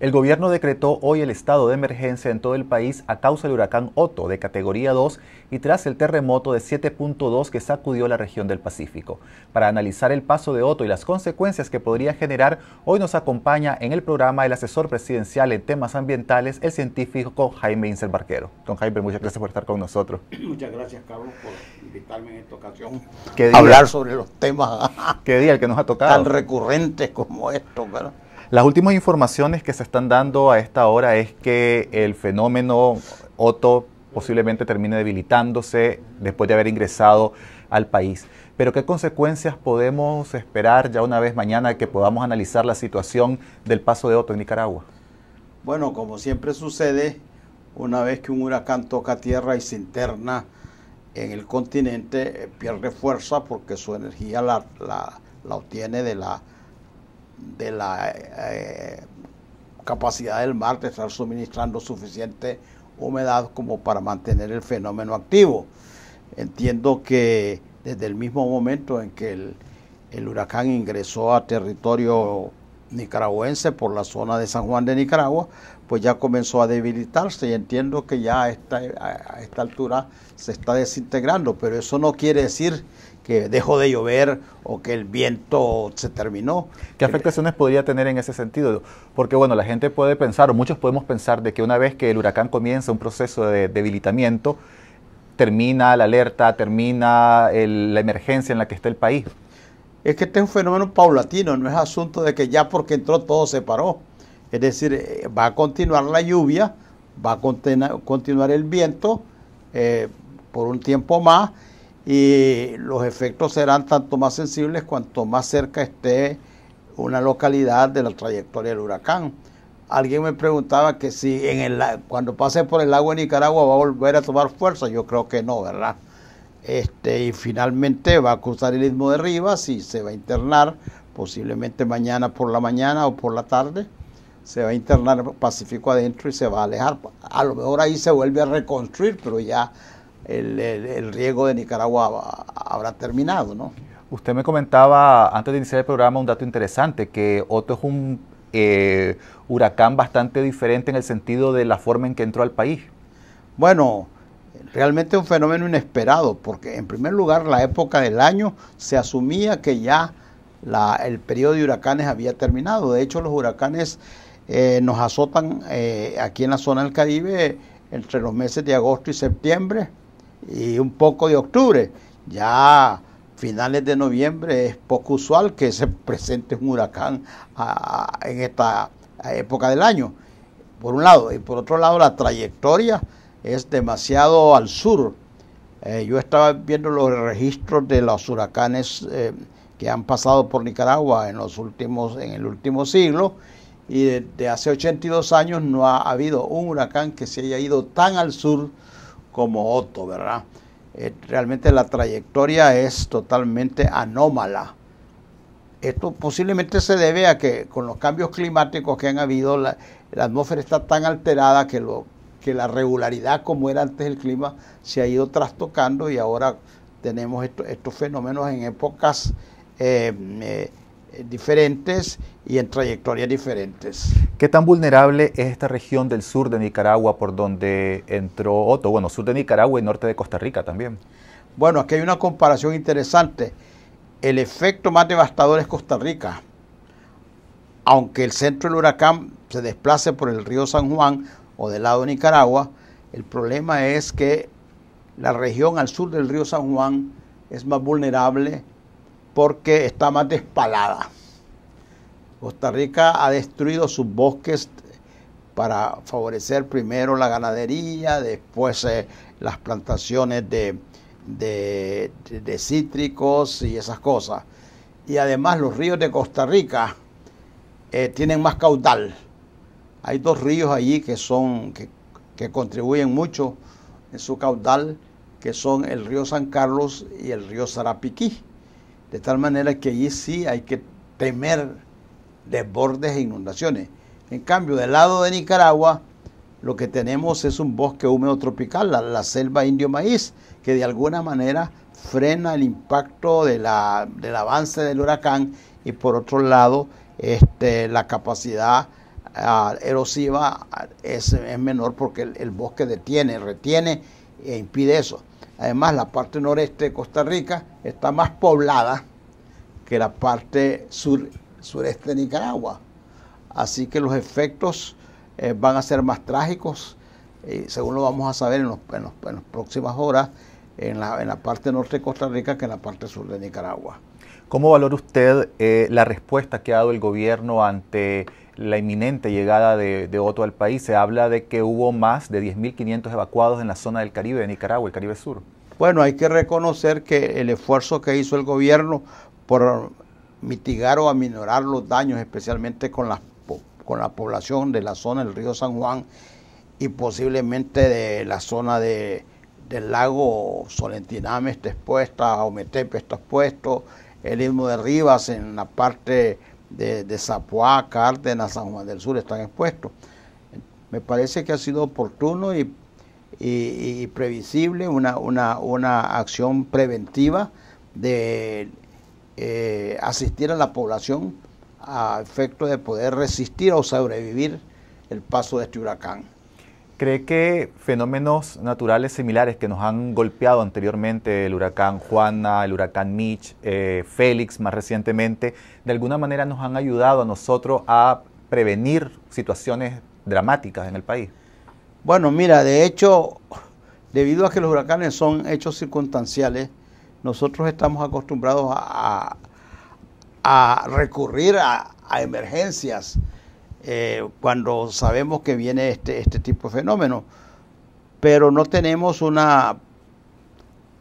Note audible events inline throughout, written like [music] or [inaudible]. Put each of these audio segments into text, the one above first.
El gobierno decretó hoy el estado de emergencia en todo el país a causa del huracán Otto de categoría 2 y tras el terremoto de 7.2 que sacudió la región del Pacífico. Para analizar el paso de Otto y las consecuencias que podría generar, hoy nos acompaña en el programa el asesor presidencial en temas ambientales, el científico Jaime Insel Barquero. Don Jaime, muchas gracias por estar con nosotros. [clears throat] Muchas gracias, Carlos, por invitarme en esta ocasión a hablar sobre los temas día que nos ha [laughs] tocado? tan recurrentes como estos, Carlos. Las últimas informaciones que se están dando a esta hora es que el fenómeno Otto posiblemente termine debilitándose después de haber ingresado al país. Pero ¿qué consecuencias podemos esperar ya una vez mañana que podamos analizar la situación del paso de Otto en Nicaragua? Bueno, como siempre sucede, una vez que un huracán toca tierra y se interna en el continente, eh, pierde fuerza porque su energía la obtiene de la, de la eh, capacidad del mar de estar suministrando suficiente humedad como para mantener el fenómeno activo. Entiendo que desde el mismo momento en que el, el huracán ingresó a territorio nicaragüense por la zona de San Juan de Nicaragua, pues ya comenzó a debilitarse y entiendo que ya a esta altura se está desintegrando, pero eso no quiere decir que dejó de llover o que el viento se terminó. ¿Qué afectaciones podría tener en ese sentido? Porque bueno, la gente puede pensar, o muchos podemos pensar, de que una vez que el huracán comienza un proceso de debilitamiento, termina la alerta, termina la emergencia en la que está el país. Es que este es un fenómeno paulatino, no es asunto de que ya porque entró todo se paró. Es decir, eh, va a continuar la lluvia, va a continuar el viento eh, por un tiempo más y los efectos serán tanto más sensibles cuanto más cerca esté una localidad de la trayectoria del huracán. Alguien me preguntaba que si en el, cuando pase por el lago de Nicaragua va a volver a tomar fuerza. Yo creo que no, ¿verdad? Este, y finalmente va a cruzar el istmo de Rivas y se va a internar, posiblemente mañana por la mañana o por la tarde. Se va a internar Pacífico adentro y se va a alejar. A lo mejor ahí se vuelve a reconstruir, pero ya el, el, riego de Nicaragua habrá terminado, ¿no? Usted me comentaba antes de iniciar el programa un dato interesante, que Otto es un eh, huracán bastante diferente en el sentido de la forma en que entró al país. Bueno, realmente un fenómeno inesperado, porque en primer lugar la época del año se asumía que ya la, el periodo de huracanes había terminado. De hecho, los huracanes eh, nos azotan eh, aquí en la zona del Caribe entre los meses de agosto y septiembre y un poco de octubre. Ya finales de noviembre es poco usual que se [laughs] presente un huracán en esta época del año, por un lado. Y por otro lado, la trayectoria es demasiado al sur. Eh, yo estaba viendo los registros de los huracanes eh, que han pasado por Nicaragua en, los últimos, en el último siglo y desde hace 82 años no ha habido un huracán que se haya ido tan al sur como Otto, ¿verdad? Eh, realmente la trayectoria es totalmente anómala. Esto posiblemente se debe a que con los cambios climáticos que han habido, la, atmósfera está tan alterada que, lo, que la regularidad como era antes el clima se ha ido trastocando y ahora tenemos estos fenómenos en épocas eh, eh, eh, diferentes y en trayectorias diferentes. ¿Qué tan vulnerable es esta región del sur de Nicaragua por donde entró Otto? Bueno, sur de Nicaragua y norte de Costa Rica también. Bueno, aquí hay una comparación interesante. El efecto más devastador es Costa Rica. Aunque el centro del huracán se desplace por el río San Juan o del lado de Nicaragua, el problema es que la región al sur del río San Juan es más vulnerable porque está más despalada. Costa Rica ha destruido sus bosques para favorecer primero la ganadería, después eh, las plantaciones de, de, cítricos y esas cosas. Y además los ríos de Costa Rica eh, tienen más caudal. Hay dos ríos allí que son que, que contribuyen mucho en su caudal, que son el río San Carlos y el río Sarapiquí. De tal manera que allí sí hay que temer desbordes e inundaciones. En cambio, del lado de Nicaragua, lo que tenemos es un bosque húmedo tropical, la, selva indio maíz, que de alguna manera frena el impacto de la, del avance del huracán y por otro lado este, la capacidad ah, erosiva ah, es, es, menor porque el, bosque detiene, retiene e impide eso. Además, la parte noreste de Costa Rica está más poblada que la parte sur, sureste de Nicaragua. Así que los efectos eh, van a ser más trágicos, eh, según lo vamos a saber en, las próximas horas, en la, parte norte de Costa Rica que en la parte sur de Nicaragua. ¿Cómo valora usted eh, la respuesta que ha dado el gobierno ante la inminente llegada de, de, al país. Se habla de que hubo más de 10.500 evacuados en la zona del Caribe, de Nicaragua, el Caribe Sur. Bueno, hay que reconocer que el esfuerzo que hizo el gobierno por mitigar o aminorar los daños, especialmente con la, con la población de la zona del río San Juan y posiblemente de la zona de, del lago Solentiname está expuesta, Ometepe está expuesto, el istmo de Rivas en la parte de, de Zapuá, Cárdenas, San Juan del Sur están expuestos. Me parece que ha sido oportuno y, previsible una, una, una, acción preventiva de eh, asistir a la población a efecto de poder resistir o sobrevivir el paso de este huracán. ¿Cree que fenómenos naturales similares que nos han golpeado anteriormente, el huracán Juana, el huracán Mitch, eh, Félix más recientemente, de alguna manera nos han ayudado a nosotros a prevenir situaciones dramáticas en el país? Bueno, mira, de hecho, debido a que los huracanes son hechos circunstanciales, nosotros estamos acostumbrados a, recurrir a, a emergencias eh, cuando sabemos que viene este, este, tipo de fenómeno, pero no tenemos una,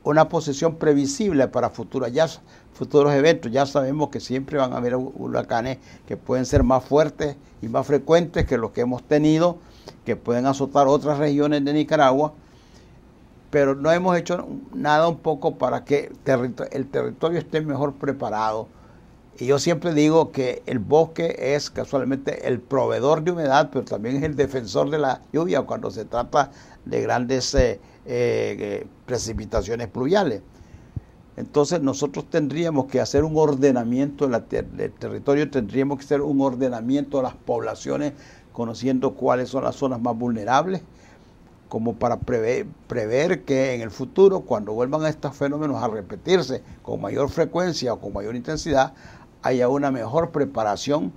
una posición previsible para futuros futuros eventos. Ya sabemos que siempre van a haber huracanes que pueden ser más fuertes y más frecuentes que los que hemos tenido, que pueden azotar otras regiones de Nicaragua, pero no hemos hecho nada un poco para que el territorio esté mejor preparado y yo siempre digo que el bosque es casualmente el proveedor de humedad, pero también es el defensor de la lluvia cuando se trata de grandes eh, eh, precipitaciones pluviales. Entonces nosotros tendríamos que hacer un ordenamiento del territorio, tendríamos que hacer un ordenamiento de las poblaciones, conociendo cuáles son las zonas más vulnerables, como para prever, prever, que en el futuro, cuando vuelvan estos fenómenos a repetirse con mayor frecuencia o con mayor intensidad, haya una mejor preparación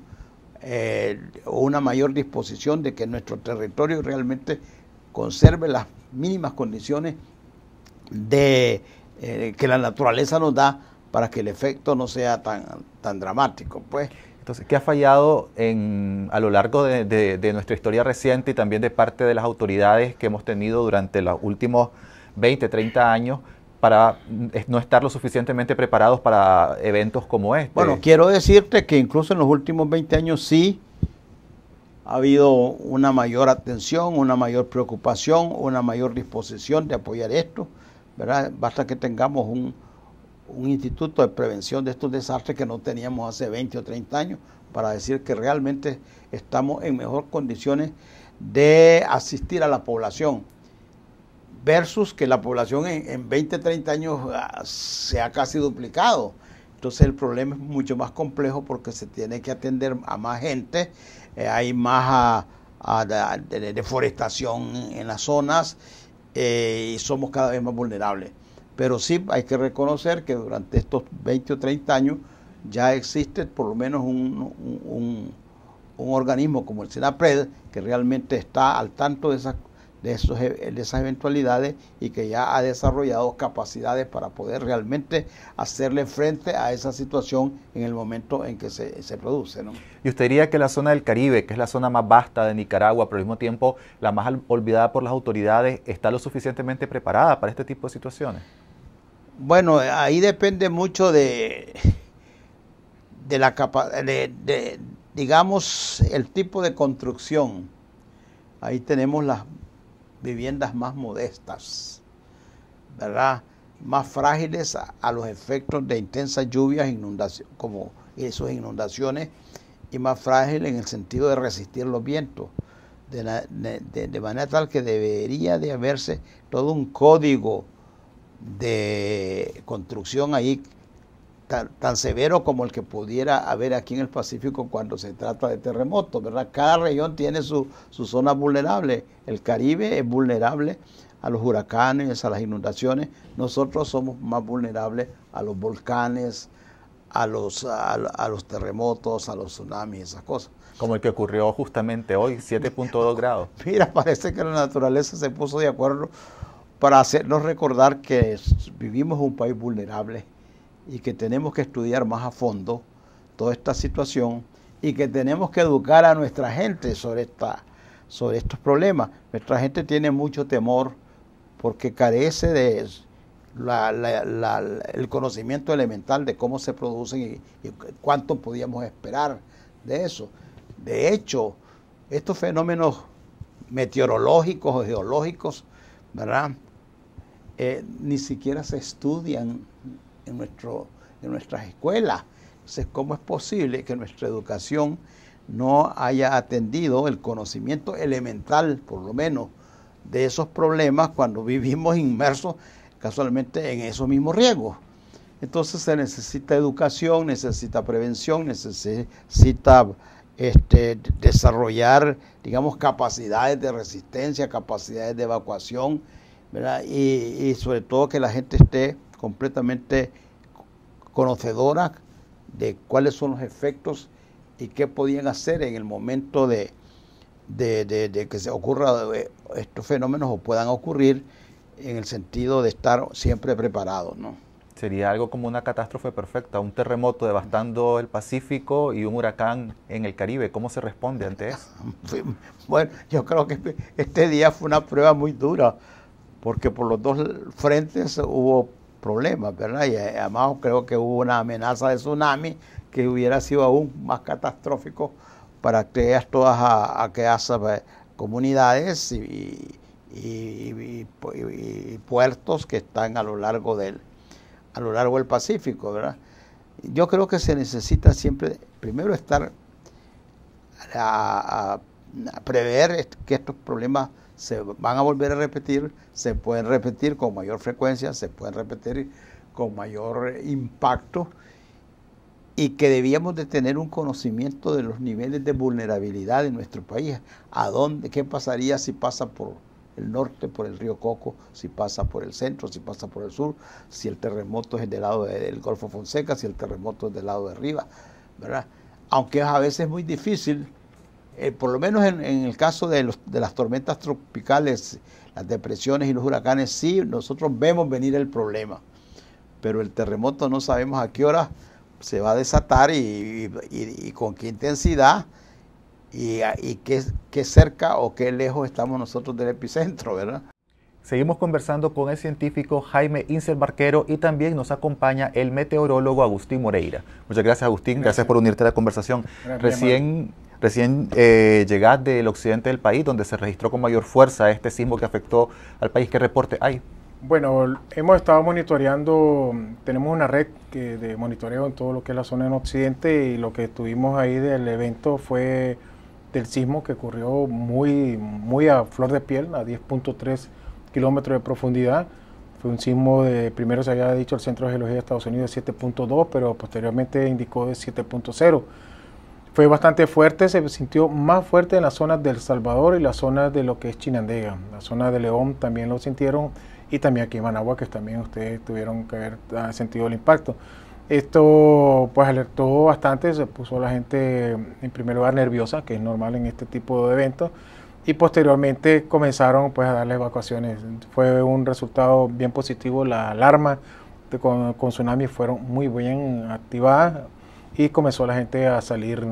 o eh, una mayor disposición de que nuestro territorio realmente conserve las mínimas condiciones de, eh, que la naturaleza nos da para que el efecto no sea tan, tan dramático. Pues. Entonces, ¿qué ha fallado en, a lo largo de, de nuestra historia reciente y también de parte de las autoridades que hemos tenido durante los últimos 20, 30 años para mm, no estar lo suficientemente preparados para eventos como este. Bueno, quiero decirte que incluso en los últimos 20 años sí ha habido una mayor atención, una mayor preocupación, una mayor disposición de apoyar esto, Basta que tengamos un, un instituto de prevención de estos desastres que no teníamos hace 20 o 30 años para decir que realmente estamos en mejor condiciones de asistir a la población versus que la población en, en 20, 30 años ah, se ha casi duplicado. Entonces el problema es mucho más complejo porque se tiene que atender a más gente, eh, hay más deforestación en las zonas eh, y somos cada vez más vulnerables. Pero sí hay que reconocer que durante estos 20 o 30 años ya existe por lo menos un, organismo como el SENAPRED que realmente está al tanto de esas de, esos, e, de esas eventualidades y que ya ha desarrollado capacidades para poder realmente hacerle frente a esa situación en el momento en que se, produce. Y usted diría que la zona del Caribe, que es la zona más vasta de Nicaragua, pero al mismo tiempo la más olvidada por las autoridades, está lo suficientemente preparada para este tipo de situaciones. Bueno, ahí depende mucho de, de la capacidad, de, digamos, el tipo de construcción. Ahí tenemos las viviendas más modestas, ¿verdad? Más frágiles a, los efectos de intensas lluvias, inundaciones, como esas inundaciones, y más frágiles en el sentido de resistir los vientos. De, de manera tal que debería de haberse todo un código de construcción ahí tan, severo como el que pudiera haber aquí en el Pacífico cuando se trata de terremotos, ¿verdad? Cada región tiene su, zona vulnerable. El Caribe es vulnerable a los huracanes, a las inundaciones. Nosotros somos más vulnerables a los volcanes, a los, a, a, los terremotos, a los tsunamis, esas cosas. Como el que ocurrió justamente hoy, 7.2 grados. [laughs] Mira, parece que la naturaleza se puso de acuerdo para hacernos recordar que vivimos en un país vulnerable y que tenemos que estudiar más a fondo toda esta situación y que tenemos que educar a nuestra gente sobre, esta, sobre estos problemas. Nuestra gente tiene mucho temor porque carece de el conocimiento elemental de cómo se producen y, cuánto podíamos esperar de eso. De hecho, estos fenómenos meteorológicos o geológicos, ¿verdad? Eh, ni siquiera se estudian en, nuestro, en nuestras escuelas. Entonces, ¿cómo es posible que nuestra educación no haya atendido el conocimiento elemental, por lo menos, de esos problemas cuando vivimos inmersos casualmente en esos mismos riesgos? Entonces se necesita educación, necesita prevención, necesita este, desarrollar, digamos, capacidades de resistencia, capacidades de evacuación, y sobre todo que la gente esté completamente conocedora de cuáles son los efectos y qué podían hacer en el momento de, de, que se ocurra eh, estos fenómenos o puedan ocurrir en el sentido de estar siempre preparados, ¿no? Sería algo como una catástrofe perfecta, un terremoto devastando el Pacífico y un huracán en el Caribe. ¿Cómo se responde ante eso? [laughs] Bueno, yo creo que este día fue una prueba muy dura, porque por los dos frentes hubo problemas, ¿verdad? Y eh, además creo que hubo una amenaza de tsunami que hubiera sido aún más catastrófico para todas a, aquellas eh, comunidades y, puertos que están a lo largo del a lo largo del Pacífico, ¿verdad? Yo creo que se necesita siempre primero estar a prever que estos problemas se van a volver a repetir, se pueden repetir con mayor frecuencia, se pueden repetir con mayor eh, impacto y que debíamos de tener un conocimiento de los niveles de vulnerabilidad en nuestro país, a dónde, qué pasaría si pasa por el norte, por el río Coco, si pasa por el centro, si pasa por el sur, si el terremoto es del lado del Golfo Fonseca, si el terremoto es del lado de arriba, ¿verdad? Aunque a veces muy difícil eh, por lo menos en, el caso de, las tormentas tropicales, las depresiones y los huracanes, sí, nosotros vemos venir el problema, pero el terremoto no sabemos a qué hora se va a desatar y, con qué intensidad y, qué, cerca o qué lejos estamos nosotros del epicentro, ¿verdad? Seguimos conversando con el científico Jaime Insel Barquero y también nos acompaña el meteorólogo Agustín Moreira. Muchas gracias, Agustín. Gracias, por unirte a la conversación. Recién recién eh, del occidente del país, donde se registró con mayor fuerza este sismo que afectó al país. ¿Qué reporte hay? Bueno, hemos estado monitoreando, tenemos una red de monitoreo en todo lo que es la zona en Occidente y lo que estuvimos ahí del evento fue del sismo que ocurrió muy, muy a flor de piel, a 10.3 kilómetros de profundidad. Fue un sismo de, primero se había dicho el Centro de Geología de Estados Unidos de 7.2, pero posteriormente indicó de 7.0 fue bastante fuerte, se sintió más fuerte en las zonas del Salvador y las zonas de lo que es Chinandega. La zona de León también lo sintieron y también aquí en Managua, que también ustedes tuvieron que haber ah, sentido el impacto. Esto pues alertó bastante, se puso la gente en primer lugar nerviosa, que es normal en este tipo de eventos, y posteriormente comenzaron pues a darle evacuaciones. Fue un resultado bien positivo, la alarma con, con tsunami fueron muy bien activadas y comenzó la gente a salir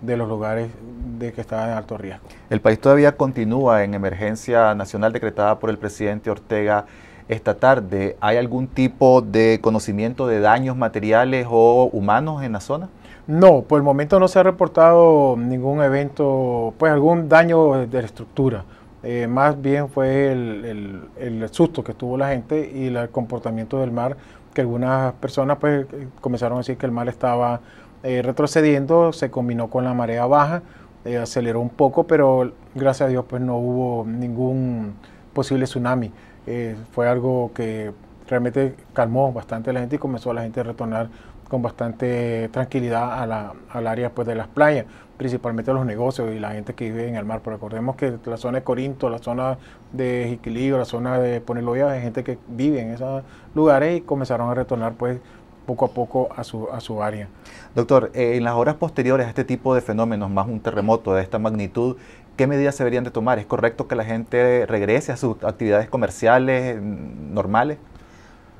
de los lugares de que estaban en alto riesgo. El país todavía continúa en emergencia nacional decretada por el presidente Ortega esta tarde. ¿Hay algún tipo de conocimiento de daños materiales o humanos en la zona? No, por el momento no se ha reportado ningún evento, pues algún daño de la estructura. Eh, más bien fue el, el, susto que tuvo la gente y el comportamiento del mar, que algunas personas pues eh, comenzaron a decir que el mar estaba eh, retrocediendo, se combinó con la marea baja, eh, aceleró un poco, pero gracias a Dios pues no hubo ningún posible tsunami. Eh, fue algo que realmente calmó bastante a la gente y comenzó a la gente a retornar con bastante tranquilidad a la, al área pues, de las playas, principalmente a los negocios y la gente que vive en el mar. Pero recordemos que la zona de Corinto, la zona de Jiquilí, la zona de Poneloya, hay gente que vive en esos lugares y comenzaron a retornar pues poco a poco a su, a su área. Doctor, eh, en las horas posteriores a este tipo de fenómenos, más un terremoto de esta magnitud, ¿qué medidas se deberían de tomar? ¿Es correcto que la gente regrese a sus actividades comerciales mm, normales?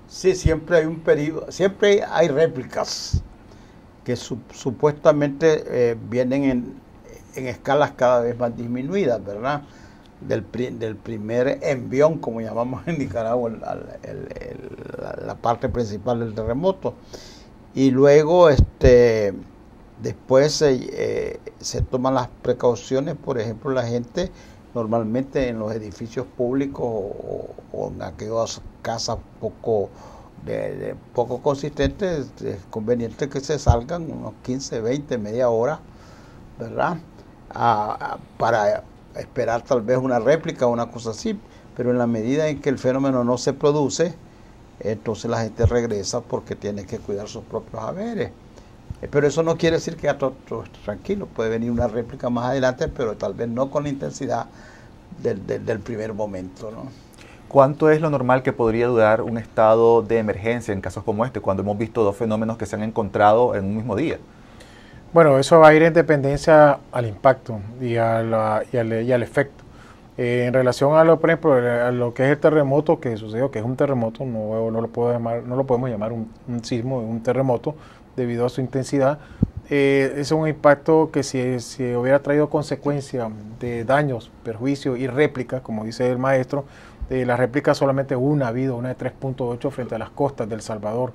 Sí, siempre hay un periodo, siempre hay réplicas que supuestamente eh, vienen en, escalas cada vez más disminuidas, ¿verdad? Del, del primer envión, como llamamos en Nicaragua, el, la, parte principal del terremoto. Y luego, este, después eh, se toman las precauciones, por ejemplo, la gente normalmente en los edificios públicos o, en aquellas casas poco, poco consistentes, es conveniente que se salgan unos 15, 20, media hora, ¿verdad? para esperar tal vez una réplica o una cosa así, pero en la medida en que el fenómeno no se produce, entonces la gente regresa porque tiene que cuidar sus propios haberes. Eh, pero eso no quiere decir que a todos tranquilo, puede venir una réplica más adelante, pero tal vez no con la intensidad del, primer momento. ¿Cuánto es lo normal que podría durar un estado de emergencia en casos como este, cuando hemos visto dos fenómenos que se han encontrado en un mismo día? Bueno, eso va a ir en dependencia al impacto y, y al efecto. Eh, en relación a lo, que es el terremoto que sucedió, que es un terremoto, no, lo, puedo llamar, no lo podemos llamar un, sismo, un terremoto, debido a su intensidad, eh, es un impacto que si, hubiera traído consecuencia de daños, perjuicios y réplicas, como dice el maestro, eh, la réplica solamente una ha habido, una de 3.8 frente a las costas del Salvador,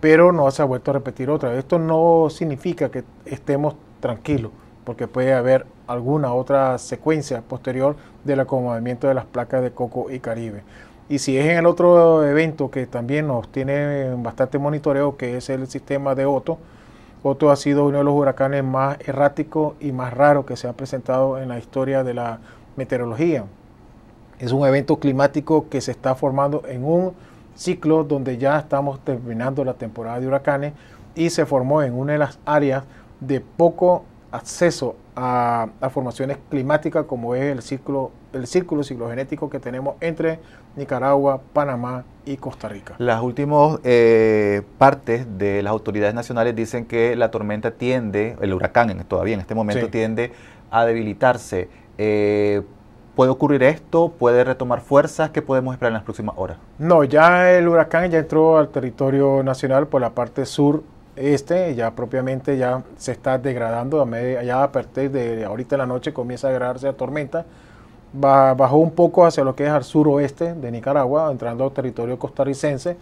pero no se ha vuelto a repetir otra. Esto no significa que estemos tranquilos porque puede haber alguna otra secuencia posterior del acomodamiento de las placas de Coco y Caribe. Y si es en el otro evento que también nos tiene bastante monitoreo, que es el sistema de Otto, Otto ha sido uno de los huracanes más erráticos y más raros que se ha presentado en la historia de la meteorología. Es un evento climático que se está formando en un ciclo donde ya estamos terminando la temporada de huracanes y se formó en una de las áreas de poco acceso a, formaciones climáticas como es el ciclo el círculo ciclogenético que tenemos entre Nicaragua, Panamá y Costa Rica. Las últimas eh, partes de las autoridades nacionales dicen que la tormenta tiende, el huracán todavía en este momento tiende a debilitarse. Eh, ¿Puede ocurrir esto? ¿Puede retomar fuerzas? ¿Qué podemos esperar en las próximas horas? No, ya el huracán ya entró al territorio nacional por la parte sur este ya propiamente ya se está degradando, a ya a partir de ahorita en la noche comienza a degradarse la tormenta, bajó un poco hacia lo que es al suroeste de Nicaragua, entrando al territorio costarricense,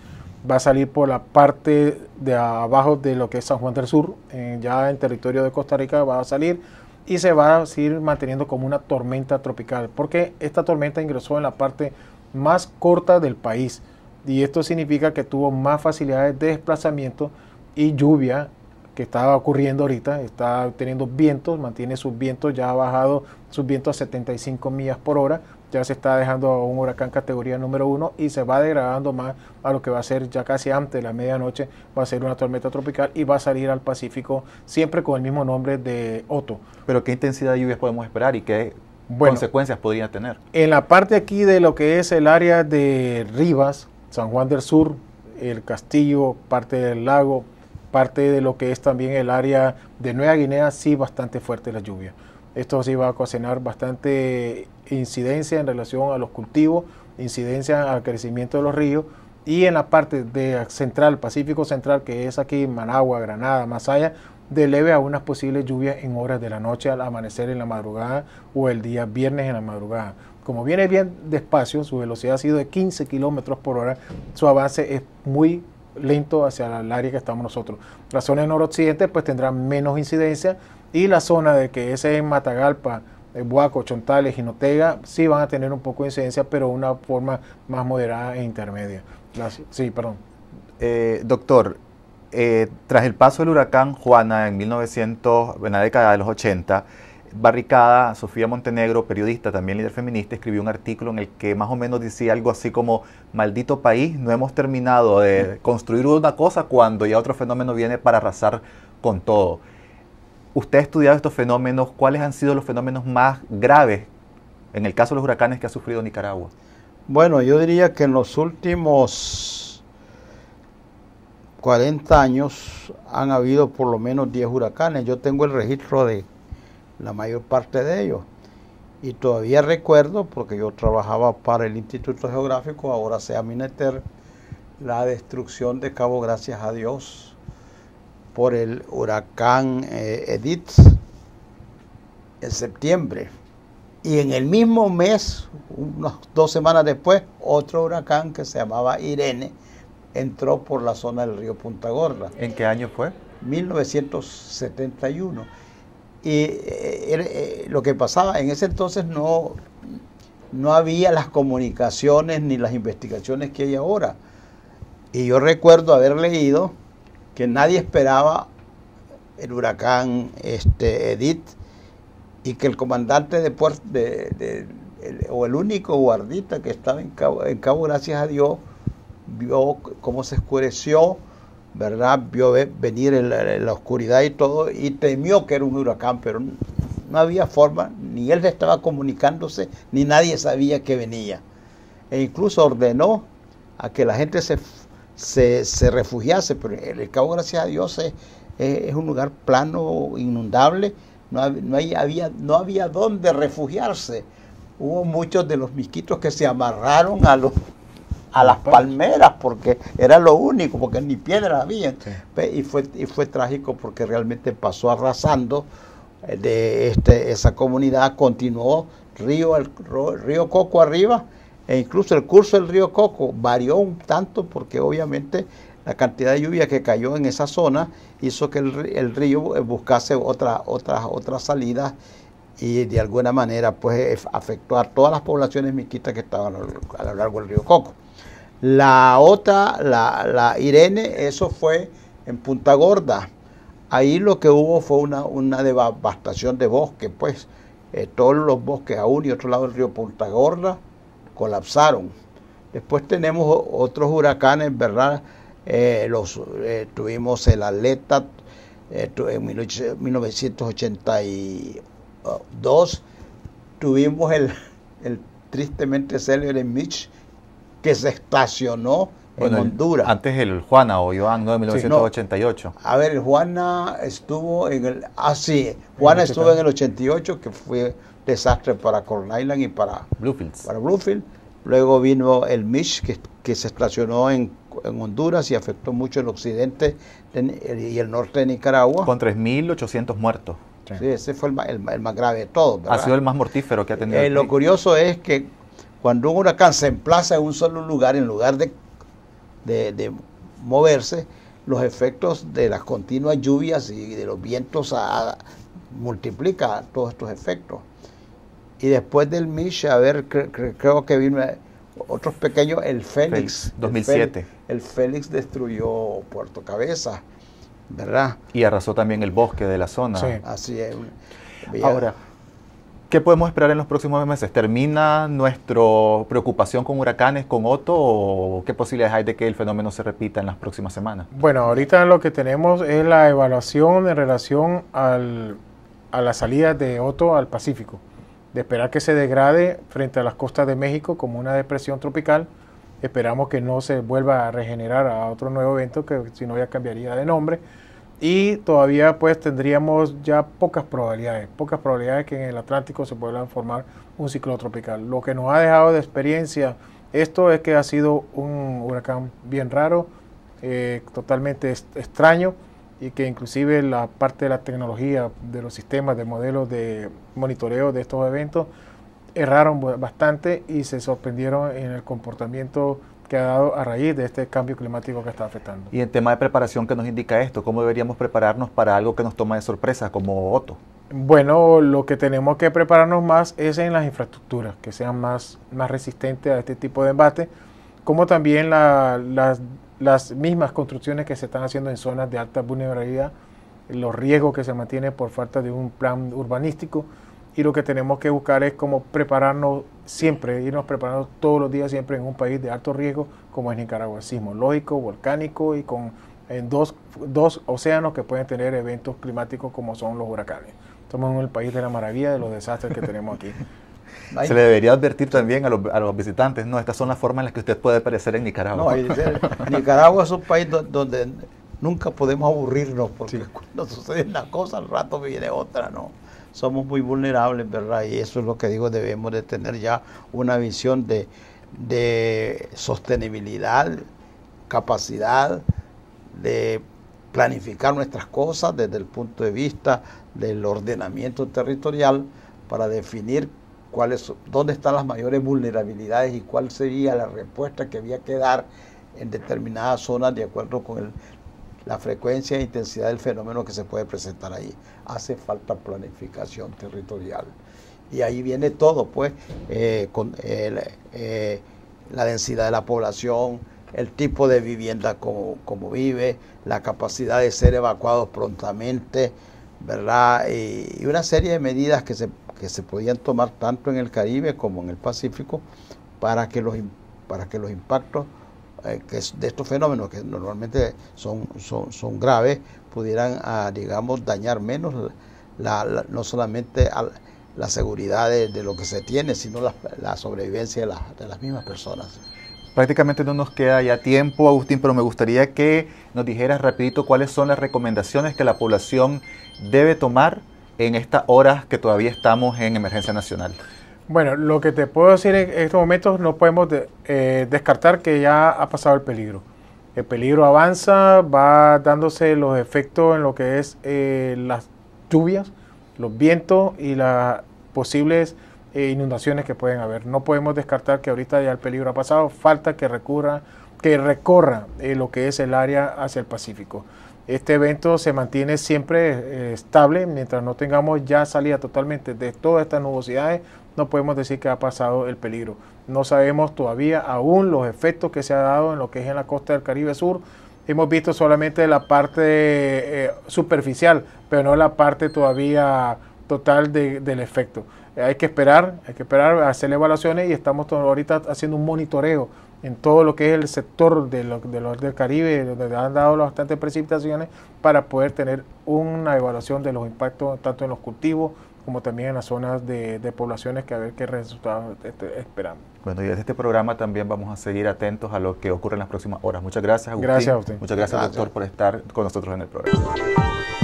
va a salir por la parte de abajo de lo que es San Juan del Sur, eh, ya en territorio de Costa Rica va a salir y se va a seguir manteniendo como una tormenta tropical, porque esta tormenta ingresó en la parte más corta del país y esto significa que tuvo más facilidades de desplazamiento, y lluvia que está ocurriendo ahorita, está teniendo vientos, mantiene sus vientos, ya ha bajado sus vientos a 75 millas por hora, ya se está dejando a un huracán categoría número uno y se va degradando más a lo que va a ser ya casi antes de la medianoche, va a ser una tormenta tropical y va a salir al Pacífico siempre con el mismo nombre de Otto. Pero ¿qué intensidad de lluvias podemos esperar y qué consecuencias podría tener? En la parte aquí de lo que es el área de Rivas, San Juan del Sur, el Castillo, parte del lago, parte de lo que es también el área de Nueva Guinea, sí bastante fuerte la lluvia. Esto sí va a ocasionar bastante incidencia en relación a los cultivos, incidencia al crecimiento de los ríos y en la parte de central, Pacífico Central, que es aquí Managua, Granada, Masaya, de leve a unas posibles lluvias en horas de la noche al amanecer en la madrugada o el día viernes en la madrugada. Como viene bien despacio, su velocidad ha sido de 15 kilómetros por hora, su avance es muy lento hacia el área que estamos nosotros. La zona del noroccidente pues tendrá menos incidencia y la zona de que es en Matagalpa, Buaco, Chontales, Jinotega, sí van a tener un poco de incidencia, pero una forma más moderada e intermedia. sí, perdón. Eh, doctor, eh, tras el paso del huracán Juana en 1900, en la década de los 80, Barricada, Sofía Montenegro, periodista, también líder feminista, escribió un artículo en el que más o menos decía algo así como, maldito país, no hemos terminado de construir una cosa cuando ya otro fenómeno viene para arrasar con todo. Usted ha estudiado estos fenómenos, ¿cuáles han sido los fenómenos más graves en el caso de los huracanes que ha sufrido Nicaragua? Bueno, yo diría que en los últimos 40 años han habido por lo menos 10 huracanes. Yo tengo el registro de la mayor parte de ellos. Y todavía recuerdo, porque yo trabajaba para el Instituto Geográfico, ahora sea Mineter, la destrucción de Cabo Gracias a Dios por el huracán eh, Edith en septiembre. Y en el mismo mes, unas dos semanas después, otro huracán que se llamaba Irene entró por la zona del río Punta Gorda. ¿En qué año fue? 1971. Y eh, eh, lo que pasaba en ese entonces no, no había las comunicaciones ni las investigaciones que hay ahora. Y yo recuerdo haber leído que nadie esperaba el huracán este, Edith y que el comandante de, puerto, o el único guardista que estaba en Cabo, en Cabo, gracias a Dios, vio cómo se oscureció ¿verdad? Vio venir la, oscuridad y todo y temió que era un huracán, pero no, había forma, ni él estaba comunicándose, ni nadie sabía que venía. E incluso ordenó a que la gente se, se, refugiase, pero el, Cabo, gracias a Dios, es, un lugar plano, inundable, no, había, no había dónde refugiarse. Hubo muchos de los misquitos que se amarraron a los a las palmeras porque era lo único, porque ni piedra había. Y, fue, y fue trágico porque realmente pasó arrasando eh, de este, esa comunidad, continuó río, el, río Coco arriba e incluso el curso del río Coco varió un tanto porque obviamente la cantidad de lluvia que cayó en esa zona hizo que el, río eh, buscase otras otra, otra salidas y de alguna manera pues afectó a todas las poblaciones miquitas que estaban a lo largo del río Coco. La otra, la, Irene, eso fue en Punta Gorda. Ahí lo que hubo fue una, una devastación de bosque, pues eh, todos los bosques aún y otro lado del río Punta Gorda colapsaron. Después tenemos otros huracanes, ¿verdad? Eh, los, eh, tuvimos el Aleta en 1988 dos, tuvimos el, el tristemente célebre Mitch que se estacionó en Honduras. antes el Juana o Joan, ¿no? De 1988. A ver, Juana estuvo en el... así ah, Juana estuvo en el 88, que fue desastre para Corn Island y para Bluefields. Para Bluefield. Luego vino el Mitch, que, se estacionó en, en, Honduras y afectó mucho el occidente y el norte de Nicaragua. Con 3.800 muertos. Sí, ese fue el, más grave de todos. Ha sido el más mortífero que ha tenido. Eh, lo curioso es que cuando un huracán se emplaza en un solo lugar, en lugar de, moverse, los efectos de las continuas lluvias y de los vientos multiplican multiplica todos estos efectos. Y después del Mish, a ver, creo que vino eh, otros pequeños, el Félix. 2007. El Félix, destruyó Puerto Cabeza y arrasó también el bosque de la zona. Sí. Así es. Ahora, ¿qué podemos esperar en los próximos meses? ¿Termina nuestra preocupación con huracanes, con Otto, o qué posibilidades hay de que el fenómeno se repita en las próximas semanas? Bueno, ahorita lo que tenemos es la evaluación en relación al, a la salida de Otto al Pacífico, de esperar que se degrade frente a las costas de México como una depresión tropical. Esperamos que no se vuelva a regenerar a otro nuevo evento, que si no ya cambiaría de nombre y todavía pues tendríamos ya pocas probabilidades, pocas probabilidades que en el Atlántico se pueda formar un ciclo tropical. Lo que nos ha dejado de experiencia esto es que ha sido un huracán bien raro, eh, totalmente extraño y que inclusive la parte de la tecnología, de los sistemas, de modelos de monitoreo de estos eventos erraron bastante y se sorprendieron en el comportamiento que ha dado a raíz de este cambio climático que está afectando. Y en tema de preparación, ¿qué nos indica esto? ¿Cómo deberíamos prepararnos para algo que nos toma de sorpresa como Oto? Bueno, lo que tenemos que prepararnos más es en las infraestructuras, que sean más, más resistentes a este tipo de embate, como también las, las mismas construcciones que se están haciendo en zonas de alta vulnerabilidad, los riesgos que se mantienen por falta de un plan urbanístico, y lo que tenemos que buscar es cómo prepararnos siempre irnos preparando todos los días, siempre en un país de alto riesgo como es Nicaragua, sismológico, volcánico y con dos, dos océanos que pueden tener eventos climáticos como son los huracanes. Somos en el país de la maravilla de los desastres que tenemos aquí. [laughs] Se le debería advertir también a los, visitantes, ¿no? Estas son las formas en las que usted puede aparecer en Nicaragua. No, Nicaragua es un país donde nunca podemos aburrirnos, porque cuando sucede una cosa, al rato viene otra, ¿no? somos muy vulnerables, ¿verdad? Y eso es lo que digo, debemos de tener ya una visión de, sostenibilidad, capacidad de planificar nuestras cosas desde el punto de vista del ordenamiento territorial para definir cuáles, dónde están las mayores vulnerabilidades y cuál sería la respuesta que había que dar en determinadas zonas de acuerdo con el, la frecuencia e intensidad del fenómeno que se puede presentar ahí. Hace falta planificación territorial. Y ahí viene todo, pues, eh, con eh, la densidad de la población, el tipo de vivienda como, vive, la capacidad de ser evacuados prontamente, ¿verdad? Y, una serie de medidas que se, que se podían tomar tanto en el Caribe como en el Pacífico para que los, para que los impactos eh, de estos fenómenos que normalmente son, graves pudieran, ah, digamos, dañar menos la, no solamente la seguridad de, lo que se tiene, sino la, sobrevivencia de, de las mismas personas. Prácticamente no nos queda ya tiempo, Agustín, pero me gustaría que nos dijeras rapidito cuáles son las recomendaciones que la población debe tomar en estas horas que todavía estamos en emergencia nacional. Bueno, lo que te puedo decir en estos momentos no podemos eh, descartar que ya ha pasado el peligro. El peligro avanza, va dándose los efectos en lo que es eh, las lluvias, los vientos y las posibles eh, inundaciones que pueden haber. No podemos descartar que ahorita ya el peligro ha pasado, falta que recurra que recorra eh, lo que es el área hacia el Pacífico. Este evento se mantiene siempre eh, estable mientras no tengamos ya salida totalmente de todas estas nubosidades. No podemos decir que ha pasado el peligro. No sabemos todavía aún los efectos que se ha dado en lo que es en la costa del Caribe Sur. Hemos visto solamente la parte eh, superficial, pero no la parte todavía total del efecto. Hay que esperar, hay que esperar hacer evaluaciones y estamos ahorita haciendo un monitoreo en todo lo que es el sector de del Caribe, donde han dado bastantes precipitaciones, para poder tener una evaluación de los impactos tanto en los cultivos como también en las zonas de, poblaciones que a ver qué resultados esperamos. Bueno, y desde este programa también vamos a seguir atentos a lo que ocurre en las próximas horas. Muchas gracias, Agustín. Gracias a Muchas gracias. doctor, por estar con nosotros en el programa.